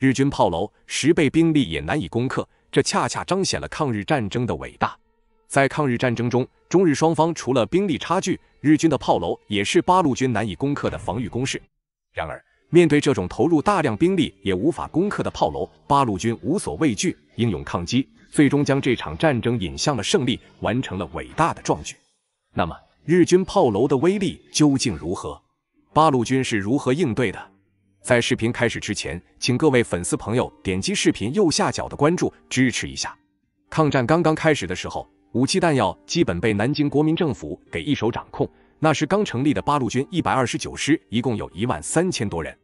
日军炮楼十倍兵力也难以攻克，这恰恰彰显了抗日战争的伟大。在抗日战争中，中日双方除了兵力差距，日军的炮楼也是八路军难以攻克的防御工事。然而，面对这种投入大量兵力也无法攻克的炮楼，八路军无所畏惧，英勇抗击，最终将这场战争引向了胜利，完成了伟大的壮举。那么，日军炮楼的威力究竟如何？八路军是如何应对的？在视频开始之前，请各位粉丝朋友点击视频右下角的关注，支持一下。抗战刚刚开始的时候，武器弹药基本被南京国民政府给一手掌控。那时刚成立的八路军一百二十九师，一共有一万三千多人，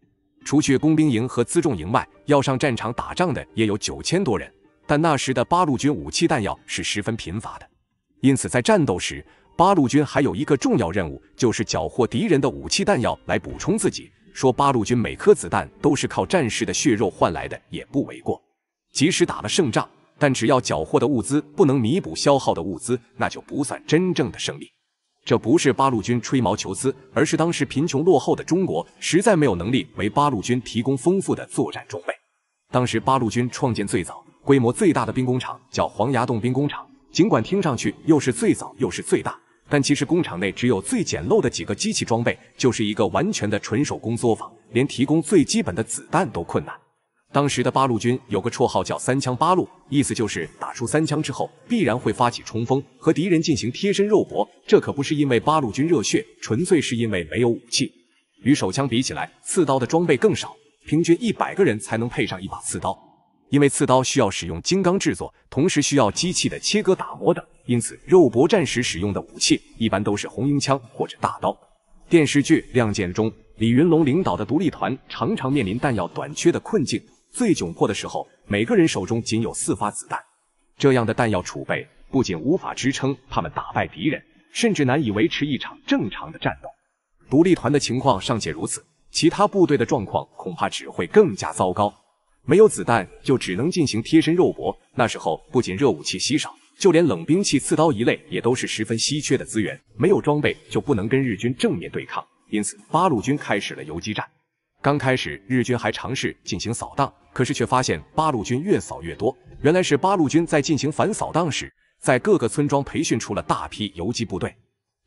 除去工兵营和辎重营外，要上战场打仗的也有九千多人。但那时的八路军武器弹药是十分贫乏的，因此在战斗时，八路军还有一个重要任务，就是缴获敌人的武器弹药来补充自己。说八路军每颗子弹都是靠战士的血肉换来的，也不为过。即使打了胜仗，但只要缴获的物资不能弥补消耗的物资，那就不算真正的胜利。这不是八路军吹毛求疵，而是当时贫穷落后的中国实在没有能力为八路军提供丰富的作战装备。当时八路军创建最早、规模最大的兵工厂叫黄崖洞兵工厂，尽管听上去又是最早又是最大。但其实工厂内只有最简陋的几个机器装备，就是一个完全的纯手工作坊，连提供最基本的子弹都困难。当时的八路军有个绰号叫“三枪八路”，意思就是打出三枪之后必然会发起冲锋，和敌人进行贴身肉搏。这可不是因为八路军热血，纯粹是因为没有武器。与手枪比起来，刺刀的装备更少，平均一百个人才能配上一把刺刀。因为刺刀需要使用金刚制作，同时需要机器的切割、打磨等，因此肉搏战时使用的武器一般都是红缨枪或者大刀。电视剧《亮剑》中，李云龙领导的独立团常常面临弹药短缺的困境。最窘迫的时候，每个人手中仅有四发子弹。这样的弹药储备不仅无法支撑他们打败敌人，甚至难以维持一场正常的战斗。独立团的情况尚且如此，其他部队的状况恐怕只会更加糟糕。没有子弹就只能进行贴身肉搏。那时候不仅热武器稀少，就连冷兵器刺刀一类也都是十分稀缺的资源。没有装备就不能跟日军正面对抗，因此八路军开始了游击战。刚开始日军还尝试进行扫荡，可是却发现八路军越扫越多。原来是八路军在进行反扫荡时，在各个村庄培训出了大批游击部队，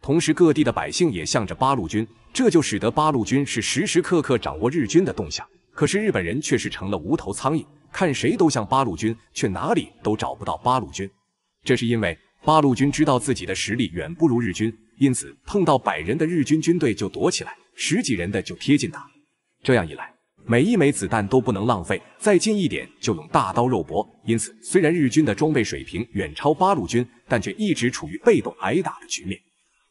同时各地的百姓也向着八路军，这就使得八路军是时时刻刻掌握日军的动向。可是日本人却是成了无头苍蝇，看谁都像八路军，却哪里都找不到八路军。这是因为八路军知道自己的实力远不如日军，因此碰到百人的日军军队就躲起来，十几人的就贴近打。这样一来，每一枚子弹都不能浪费，再近一点就用大刀肉搏。因此，虽然日军的装备水平远超八路军，但却一直处于被动挨打的局面。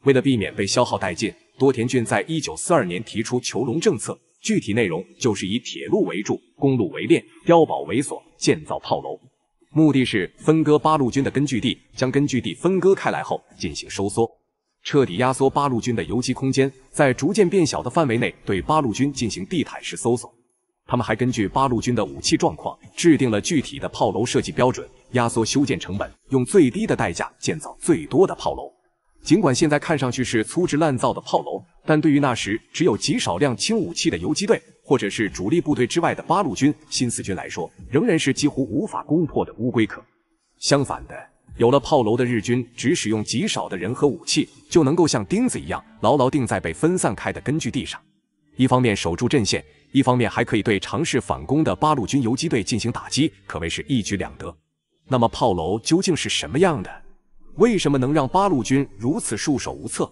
为了避免被消耗殆尽，多田骏在一九四二年提出囚笼政策。具体内容就是以铁路为主，公路为链，碉堡为锁，建造炮楼，目的是分割八路军的根据地，将根据地分割开来后进行收缩，彻底压缩八路军的游击空间，在逐渐变小的范围内对八路军进行地毯式搜索。他们还根据八路军的武器状况，制定了具体的炮楼设计标准，压缩修建成本，用最低的代价建造最多的炮楼。尽管现在看上去是粗制滥造的炮楼，但对于那时只有极少量轻武器的游击队，或者是主力部队之外的八路军、新四军来说，仍然是几乎无法攻破的乌龟壳。相反的，有了炮楼的日军，只使用极少的人和武器，就能够像钉子一样牢牢钉在被分散开的根据地上，一方面守住阵线，一方面还可以对尝试反攻的八路军游击队进行打击，可谓是一举两得。那么，炮楼究竟是什么样的？为什么能让八路军如此束手无策？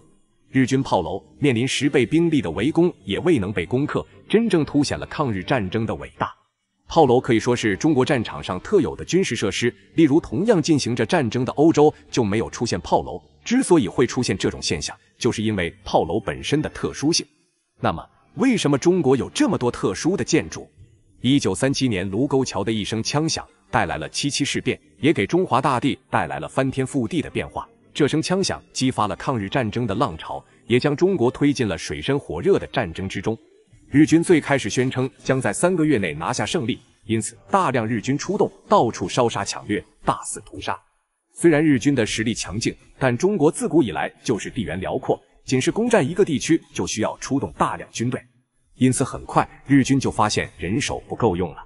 日军炮楼面临十倍兵力的围攻，也未能被攻克，真正凸显了抗日战争的伟大。炮楼可以说是中国战场上特有的军事设施，例如同样进行着战争的欧洲就没有出现炮楼。之所以会出现这种现象，就是因为炮楼本身的特殊性。那么，为什么中国有这么多特殊的建筑？一九三七年卢沟桥的一声枪响。带来了七七事变，也给中华大地带来了翻天覆地的变化。这声枪响激发了抗日战争的浪潮，也将中国推进了水深火热的战争之中。日军最开始宣称将在三个月内拿下胜利，因此大量日军出动，到处烧杀抢掠，大肆屠杀。虽然日军的实力强劲，但中国自古以来就是地缘辽阔，仅是攻占一个地区就需要出动大量军队，因此很快日军就发现人手不够用了。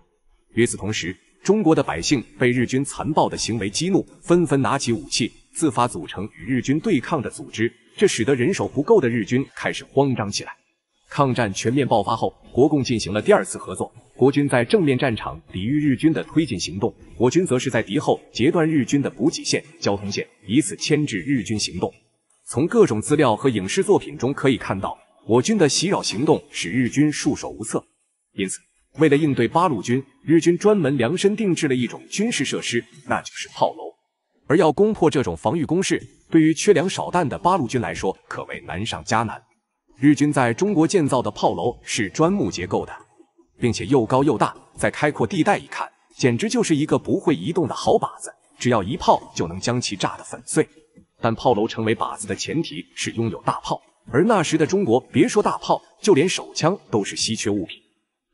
与此同时，中国的百姓被日军残暴的行为激怒，纷纷拿起武器，自发组成与日军对抗的组织。这使得人手不够的日军开始慌张起来。抗战全面爆发后，国共进行了第二次合作，国军在正面战场抵御日军的推进行动，我军则是在敌后截断日军的补给线、交通线，以此牵制日军行动。从各种资料和影视作品中可以看到，我军的袭扰行动使日军束手无策，因此。为了应对八路军，日军专门量身定制了一种军事设施，那就是炮楼。而要攻破这种防御工事，对于缺粮少弹的八路军来说，可谓难上加难。日军在中国建造的炮楼是砖木结构的，并且又高又大，在开阔地带一看，简直就是一个不会移动的好靶子，只要一炮就能将其炸得粉碎。但炮楼成为靶子的前提是拥有大炮，而那时的中国，别说大炮，就连手枪都是稀缺物品。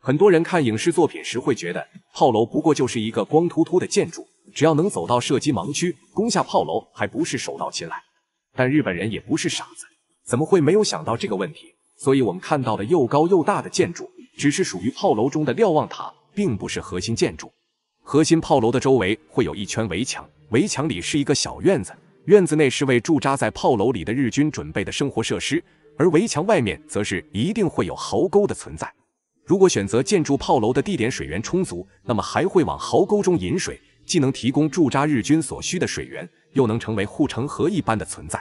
很多人看影视作品时会觉得炮楼不过就是一个光秃秃的建筑，只要能走到射击盲区，攻下炮楼还不是手到擒来。但日本人也不是傻子，怎么会没有想到这个问题？所以我们看到的又高又大的建筑，只是属于炮楼中的瞭望塔，并不是核心建筑。核心炮楼的周围会有一圈围墙，围墙里是一个小院子，院子内是为驻扎在炮楼里的日军准备的生活设施，而围墙外面则是一定会有壕沟的存在。如果选择建筑炮楼的地点水源充足，那么还会往壕沟中引水，既能提供驻扎日军所需的水源，又能成为护城河一般的存在。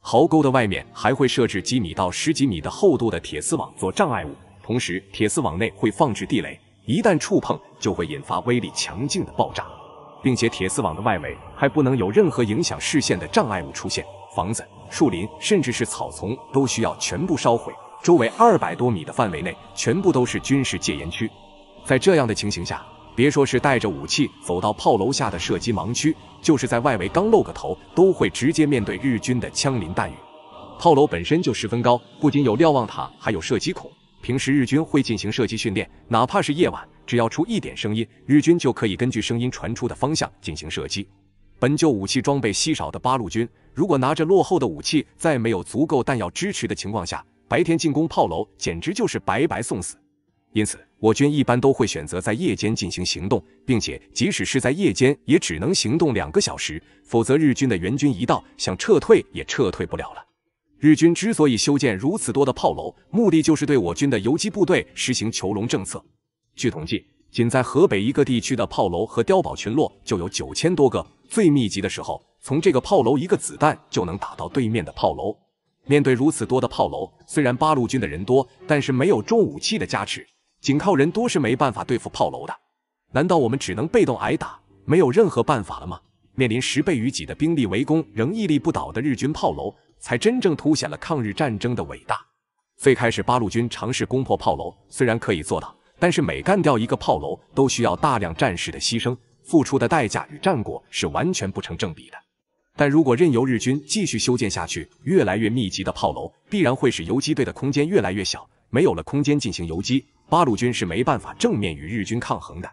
壕沟的外面还会设置几米到十几米的厚度的铁丝网做障碍物，同时铁丝网内会放置地雷，一旦触碰就会引发威力强劲的爆炸。并且铁丝网的外围还不能有任何影响视线的障碍物出现，房子、树林甚至是草丛都需要全部烧毁。周围二百多米的范围内全部都是军事戒严区，在这样的情形下，别说是带着武器走到炮楼下的射击盲区，就是在外围刚露个头，都会直接面对日军的枪林弹雨。炮楼本身就十分高，不仅有瞭望塔，还有射击孔。平时日军会进行射击训练，哪怕是夜晚，只要出一点声音，日军就可以根据声音传出的方向进行射击。本就武器装备稀少的八路军，如果拿着落后的武器，在没有足够弹药支持的情况下，白天进攻炮楼简直就是白白送死，因此我军一般都会选择在夜间进行行动，并且即使是在夜间，也只能行动两个小时，否则日军的援军一到，想撤退也撤退不了了。日军之所以修建如此多的炮楼，目的就是对我军的游击部队实行囚笼政策。据统计，仅在河北一个地区的炮楼和碉堡群落就有九千多个，最密集的时候，从这个炮楼一个子弹就能打到对面的炮楼。面对如此多的炮楼，虽然八路军的人多，但是没有重武器的加持，仅靠人多是没办法对付炮楼的。难道我们只能被动挨打，没有任何办法了吗？面临十倍于己的兵力围攻，仍屹立不倒的日军炮楼，才真正凸显了抗日战争的伟大。最开始，八路军尝试攻破炮楼，虽然可以做到，但是每干掉一个炮楼，都需要大量战士的牺牲，付出的代价与战果是完全不成正比的。但如果任由日军继续修建下去，越来越密集的炮楼必然会使游击队的空间越来越小，没有了空间进行游击，八路军是没办法正面与日军抗衡的。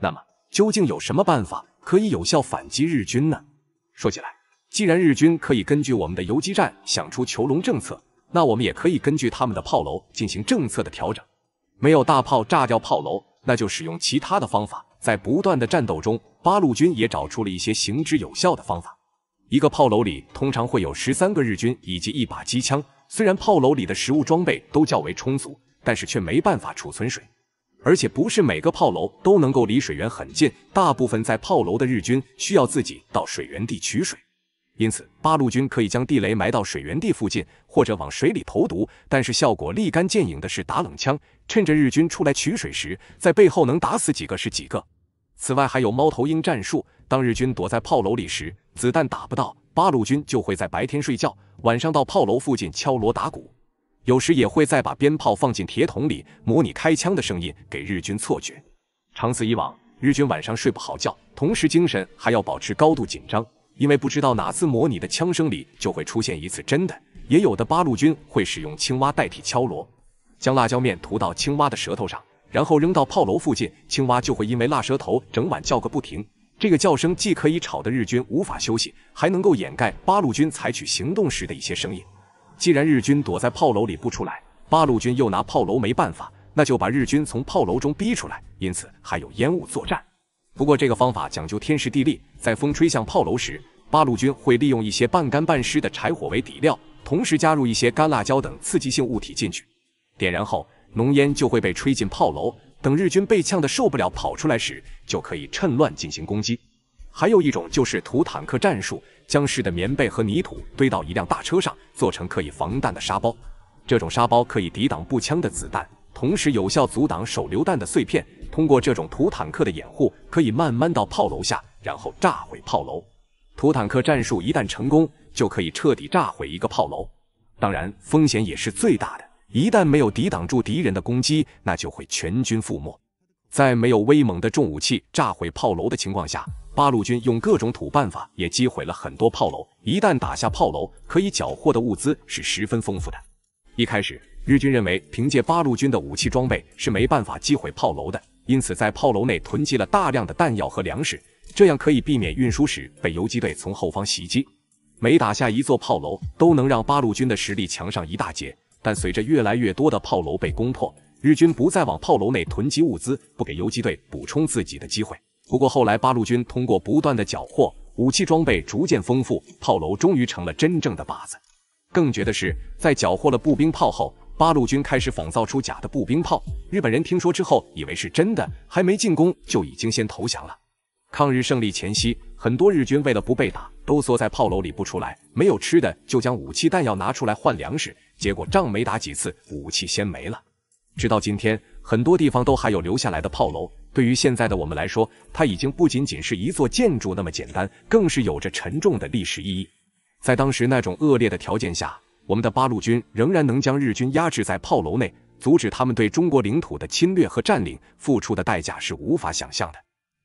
那么，究竟有什么办法可以有效反击日军呢？说起来，既然日军可以根据我们的游击战想出囚笼政策，那我们也可以根据他们的炮楼进行政策的调整。没有大炮炸掉炮楼，那就使用其他的方法。在不断的战斗中，八路军也找出了一些行之有效的方法。一个炮楼里通常会有十三个日军以及一把机枪。虽然炮楼里的食物装备都较为充足，但是却没办法储存水，而且不是每个炮楼都能够离水源很近。大部分在炮楼的日军需要自己到水源地取水，因此八路军可以将地雷埋到水源地附近，或者往水里投毒。但是效果立竿见影的是打冷枪，趁着日军出来取水时，在背后能打死几个是几个。此外，还有猫头鹰战术。当日军躲在炮楼里时，子弹打不到，八路军就会在白天睡觉，晚上到炮楼附近敲锣打鼓。有时也会再把鞭炮放进铁桶里，模拟开枪的声音，给日军错觉。长此以往，日军晚上睡不好觉，同时精神还要保持高度紧张，因为不知道哪次模拟的枪声里就会出现一次真的。也有的八路军会使用青蛙代替敲锣，将辣椒面涂到青蛙的舌头上。然后扔到炮楼附近，青蛙就会因为辣舌头整晚叫个不停。这个叫声既可以吵得日军无法休息，还能够掩盖八路军采取行动时的一些声音。既然日军躲在炮楼里不出来，八路军又拿炮楼没办法，那就把日军从炮楼中逼出来。因此还有烟雾作战。不过这个方法讲究天时地利，在风吹向炮楼时，八路军会利用一些半干半湿的柴火为底料，同时加入一些干辣椒等刺激性物体进去，点燃后。浓烟就会被吹进炮楼，等日军被呛得受不了跑出来时，就可以趁乱进行攻击。还有一种就是土坦克战术，将士的棉被和泥土堆到一辆大车上，做成可以防弹的沙包。这种沙包可以抵挡步枪的子弹，同时有效阻挡手榴弹的碎片。通过这种土坦克的掩护，可以慢慢到炮楼下，然后炸毁炮楼。土坦克战术一旦成功，就可以彻底炸毁一个炮楼，当然风险也是最大的。一旦没有抵挡住敌人的攻击，那就会全军覆没。在没有威猛的重武器炸毁炮楼的情况下，八路军用各种土办法也击毁了很多炮楼。一旦打下炮楼，可以缴获的物资是十分丰富的。一开始，日军认为凭借八路军的武器装备是没办法击毁炮楼的，因此在炮楼内囤积了大量的弹药和粮食，这样可以避免运输时被游击队从后方袭击。每打下一座炮楼，都能让八路军的实力强上一大截。但随着越来越多的炮楼被攻破，日军不再往炮楼内囤积物资，不给游击队补充自己的机会。不过后来，八路军通过不断的缴获，武器装备逐渐丰富，炮楼终于成了真正的靶子。更绝的是，在缴获了步兵炮后，八路军开始仿造出假的步兵炮。日本人听说之后，以为是真的，还没进攻就已经先投降了。抗日胜利前夕，很多日军为了不被打，都缩在炮楼里不出来，没有吃的就将武器弹药拿出来换粮食。结果仗没打几次，武器先没了。直到今天，很多地方都还有留下来的炮楼。对于现在的我们来说，它已经不仅仅是一座建筑那么简单，更是有着沉重的历史意义。在当时那种恶劣的条件下，我们的八路军仍然能将日军压制在炮楼内，阻止他们对中国领土的侵略和占领，付出的代价是无法想象的。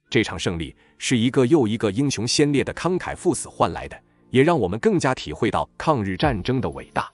这场胜利是一个又一个英雄先烈的慷慨赴死换来的，也让我们更加体会到抗日战争的伟大。